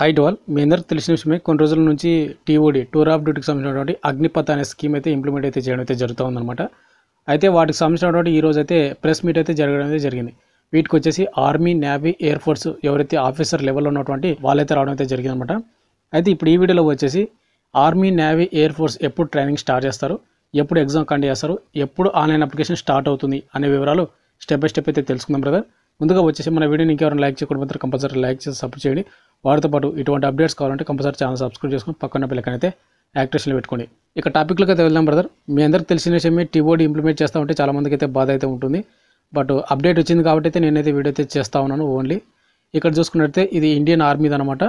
high wall మీ అందరికీ తెలిసిన విషయమే కొన్ని రోజుల నుంచి టీఓడి టూర్ ఆఫ్ డ్యూటీకి సంబంధించినటువంటి అగ్నిపథ్ అనే స్కీమ్ అయితే ఇంప్లిమెంట్ అయితే చేయడం అయితే జరుగుతూ ఉందన్నమాట అయితే వాటికి సంబంధించినటువంటి ఈరోజు అయితే ప్రెస్ మీట్ అయితే జరగడం అయితే జరిగింది వీటికి వచ్చేసి ఆర్మీ నేవీ ఎయిర్ ఫోర్స్ ఎవరైతే ఆఫీసర్ లెవెల్లో ఉన్నటువంటి వాళ్ళైతే రావడం అయితే జరిగిందనమాట అయితే ఇప్పుడు ఈ వీడియోలో వచ్చేసి ఆర్మీ నేవీ ఎయిర్ ఫోర్స్ ఎప్పుడు ట్రైనింగ్ స్టార్ట్ చేస్తారు ఎప్పుడు ఎగ్జామ్ కండక్ట్ చేస్తారు ఎప్పుడు ఆన్లైన్ అప్లికేషన్ స్టార్ట్ అవుతుంది అనే వివరాలు స్టెప్ బై స్టెప్ అయితే తెలుసుకుందాం బ్రదర్ ముందుగా వచ్చేసి మన వీడియోని ఇంకెవరైనా లైక్ చేయకుండా మాత్రం కంపల్సరీ లైక్ చేసి సపోర్ట్ చేయండి వాటితో పాటు ఇటువంటి అప్డేట్స్ కావాలంటే కంపల్సరీ ఛానల్ సబ్స్క్రైబ్ చేసుకుని పక్కన పిల్లకనైతే యాక్టివేషన్లో పెట్టుకోండి ఇక టాపిక్లోకి అయితే వెళ్దాం బ్రదర్ మీ అందరికీ తెలిసిన విషయమే టీబోర్డ్ ఇంప్లిమెంట్ చేస్తా ఉంటే చాలామందికి అయితే బాధ అయితే ఉంటుంది బట్ అప్డేట్ వచ్చింది కాబట్టి అయితే నేనైతే వీడియో అయితే చేస్తా ఉన్నాను ఓన్లీ ఇక్కడ చూసుకున్నట్టయితే ఇది ఇండియన్ ఆర్మీది అనమాట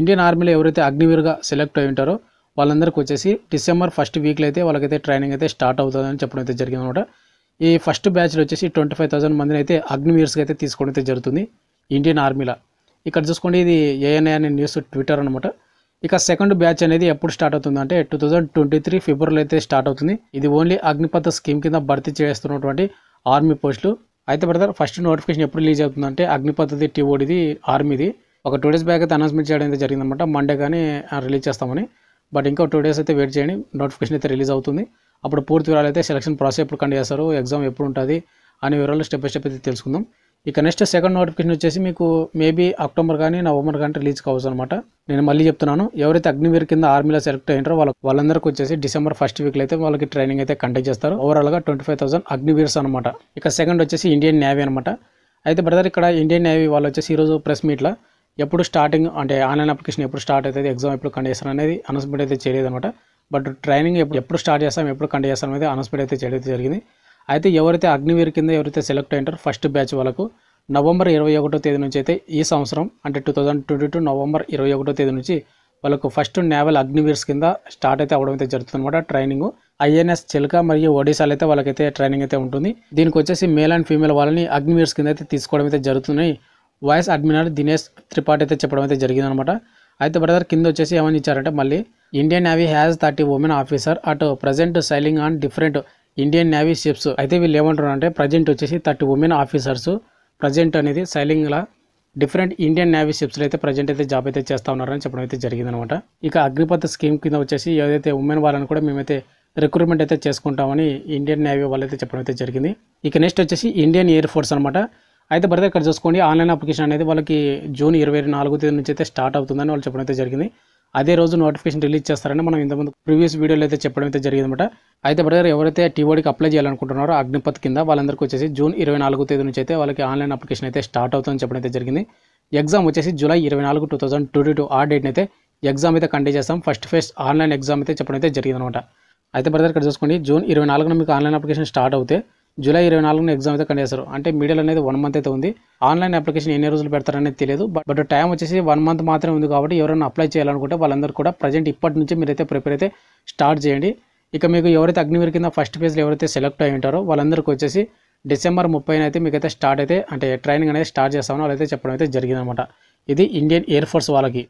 ఇండియన్ ఆర్మీలో ఎవరైతే అగ్నివీరుగా సెలెక్ట్ అయి ఉంటారో వాళ్ళందరికీ వచ్చేసి డిసెంబర్ ఫస్ట్ వీక్లో అయితే వాళ్ళకైతే ట్రైనింగ్ అయితే స్టార్ట్ అవుతుందని చెప్పడం అయితే జరిగిందనమాట ఈ ఫస్ట్ బ్యాచ్లో వచ్చేసి ట్వంటీ ఫైవ్ థౌసండ్ మందిని అయితే అగ్నివీర్స్గా అయితే తీసుకోవడం అయితే జరుగుతుంది ఇండియన్ ఆర్మీలో ఇక్కడ చూసుకోండి ఇది ఏఎన్ఐ అనే న్యూస్ ట్విట్టర్ అనమాట ఇక సెకండ్ బ్యాచ్ అనేది ఎప్పుడు స్టార్ట్ అవుతుంది అంటే టూ థౌజండ్ ట్వంటీ త్రీ ఫిబ్రవరిలో అయితే స్టార్ట్ అవుతుంది ఇది ఓన్లీ అగ్నిపథ స్కీమ్ కింద భర్తీ చేస్తున్నటువంటి ఆర్మీ పోస్టులు అయితే బ్రదర్ ఫస్ట్ నోటిఫికేషన్ ఎప్పుడు రిలీజ్ అవుతుందంటే అగ్నిపథది టీఓడిది ఆర్మీది ఒక టూ డేస్ బ్యాక్ అయితే అనౌన్స్మెంట్ చేయడం అయితే జరిగిందనమాట మండే కానీ రిలీజ్ చేస్తామని బట్ ఇంకో టూ డేస్ అయితే వెయిట్ చేయండి నోటిఫికేషన్ అయితే రిలీజ్ అవుతుంది అప్పుడు పూర్తి వివరాలు అయితే సెలక్షన్ ప్రాసెస్ ఎప్పుడు కండి చేస్తారు ఎగ్జామ్ ఎప్పుడు ఉంటుంది అనే వివరాలు స్టెప్ బై స్టెప్ అయితే తెలుసుకుందాం ఇక నెక్స్ట్ సెకండ్ నోటిఫికేషన్ వచ్చేసి మీకు మేబీ అక్టోబర్ కానీ నవంబర్ కానీ రిలీజ్ కావచ్చు అనమాట నేను మళ్ళీ చెప్తున్నాను ఎవరైతే అగ్నివీర్ కింద ఆర్మీలో సెలెక్ట్ అయ్యారో వాళ్ళ వాళ్ళందరికీ వచ్చేసి డిసెంబర్ ఫస్ట్ వీక్లో అయితే వాళ్ళకి ట్రైనింగ్ అయితే కండక్ట్ చేస్తారు ఓవరాల్గా ట్వంటీ ఫైవ్ థౌసండ్ అగ్నివీర్స్ అనమాట ఇక సెకండ్ వచ్చేసి ఇండియన్ నేవీ అనమాట అయితే బ్రదర్ ఇక్కడ ఇండియన్ నేవీ వాళ్ళు వచ్చేసి ఈరోజు ప్రెస్ మీట్లో ఎప్పుడు స్టార్టింగ్ అంటే ఆన్లైన్ అప్లికేషన్ ఎప్పుడు స్టార్ట్ అవుతుంది ఎగ్జామ్ ఎప్పుడు కండక్ట్ చేస్తారు అనేది అనౌన్స్మెంట్ అయితే చేయలేదు అనమాట బట్ ట్రైనింగ్ ఎప్పుడు ఎప్పుడు స్టార్ట్ చేస్తాం ఎప్పుడు కంటిన్యూ చేస్తాం అనేది అనౌన్స్మెంట్ అయితే చేయడం జరిగింది అయితే ఎవరైతే అగ్నివీర్ కింద ఎవరైతే సెలెక్ట్ అయ్యారో ఫస్ట్ బ్యాచ్ వాళ్ళకు నవంబర్ ఇరవై ఒకటో తేదీ నుంచి అయితే ఈ సంవత్సరం అంటే two thousand twenty two November ఇరవై ఒకటో తేదీ నుంచి వాళ్ళకు ఫస్ట్ నేవల్ అగ్నివీర్స్ కింద స్టార్ట్ అయితే అవడం అయితే జరుగుతుందన్నమాట ట్రైనింగ్ ఐఎన్ఎస్ చిలక మరియు ఒడిశాలు అయితే వాళ్ళకైతే ట్రైనింగ్ అయితే ఉంటుంది దీనికి వచ్చేసి మేల్ అండ్ ఫీమేల్ వాళ్ళని అగ్నివీర్స్ కింద అయితే తీసుకోవడం అయితే జరుగుతున్నాయి వైస్ అడ్మినర్ దినేష్ త్రిపాఠి అయితే చెప్పడం అయితే జరిగిందనమాట అయితే బ్రదర్ కింద వచ్చేసి ఏమని ఇచ్చారంటే మళ్ళీ Indian navy has thirty women officer at present sailing on different Indian navy ships అయితే వీళ్ళు ఏమంటారు అంటే ప్రజెంట్ వచ్చేసి థర్టీ ఉమెన్ ఆఫీసర్స్ ప్రజెంట్ అనేది సైలింగ్లా డిఫరెంట్ ఇండియన్ నేవీ షిప్స్లో అయితే ప్రజెంట్ అయితే జాబ్ అయితే చేస్తూ ఉన్నారని చెప్పడం అయితే జరిగిందనమాట ఇక అగ్నిపథ్ స్కీమ్ కింద వచ్చేసి ఏదైతే ఉమెన్ వాళ్ళని కూడా మేమైతే రిక్రూట్మెంట్ అయితే చేసుకుంటామని ఇండియన్ నేవీ వాళ్ళైతే చెప్పడం అయితే జరిగింది ఇక నెక్స్ట్ వచ్చేసి ఇండియన్ ఎయిర్ ఫోర్స్ అనమాట అయితే బ్రదర్ ఇక్కడ చూసుకోండి ఆన్లైన్ అప్లికేషన్ అనేది వాళ్ళకి జూన్ ఇరవై నాలుగు తేదీ నుంచి అయితే స్టార్ట్ అవుతుందని వాళ్ళు చెప్పడం అయితే జరిగింది అదే రోజు నోటిఫికేషన్ రిలీజ్ చేస్తారని మనం ఇంతకుముందు ప్రీవియస్ వీడియోలో అయితే చెప్పడం అయితే జరిగిందనమాట అయితే బ్రదర్ ఎవరైతే టీవోడికి అప్లై చేయాలనుకుంటున్నారో అగ్నిపత్ కింద వాళ్ళందరికీ వచ్చేసి జూన్ ఇరవై నాలుగు తేదీ నుంచి అయితే వాళ్ళకి ఆన్లైన్ అప్లికేషన్ అయితే స్టార్ట్ అవుతుందని చెప్పడం అయితే జరిగింది ఎగ్జామ్ వచ్చేసి జూలై ఇరవై నాలుగు టూ థౌసండ్ ట్వంటీ టూ ఆ డేట్ని అయితే ఎగ్జామ్ అయితే కండక్ట్ చేస్తాం ఫస్ట్ ఫేస్ ఆన్లైన్ ఎగ్జామ్ అయితే చెప్పడం అయితే జరిగిందనమాట అయితే బ్రదర్ ఇక్కడ చూసుకోండి జూన్ ఇరవై నాలుగున మీకు ఆన్లైన్ అప్లికేషన్ స్టార్ట్ అవుతే జూలై ఇరవై నాలుగున ఎగ్జామ్ అయితే కండ్ చేస్తారు అంటే మీడియాలో అనేది వన్ మంత్ అయితే ఉంది ఆన్లైన్ అప్లికేషన్ ఎన్ని రోజులు పెడతారనేది తెలియదు బట్ టైం వచ్చేసి వన్ మంత్ మాత్రమే ఉంది కాబట్టి ఎవరైనా అప్లై చేయాలనుకుంటే వాళ్ళందరూ కూడా ప్రజెంట్ ఇప్పటి నుంచి మీరైతే ప్రిపేర్ అయితే స్టార్ట్ చేయండి ఇక మీకు ఎవరైతే అగ్నివీర్ కింద ఫస్ట్ ఫేజ్లో ఎవరైతే సెలెక్ట్ అయి ఉంటారో వాళ్ళందరికీ వచ్చేసి డిసెంబర్ ముప్పైన అయితే మీకైతే స్టార్ట్ అయితే అంటే ట్రైనింగ్ అనేది స్టార్ట్ చేస్తామని వాళ్ళైతే చెప్పడం అయితే జరిగిందనమాట ఇది ఇండియన్ ఎయిర్ ఫోర్స్ వాళ్ళకి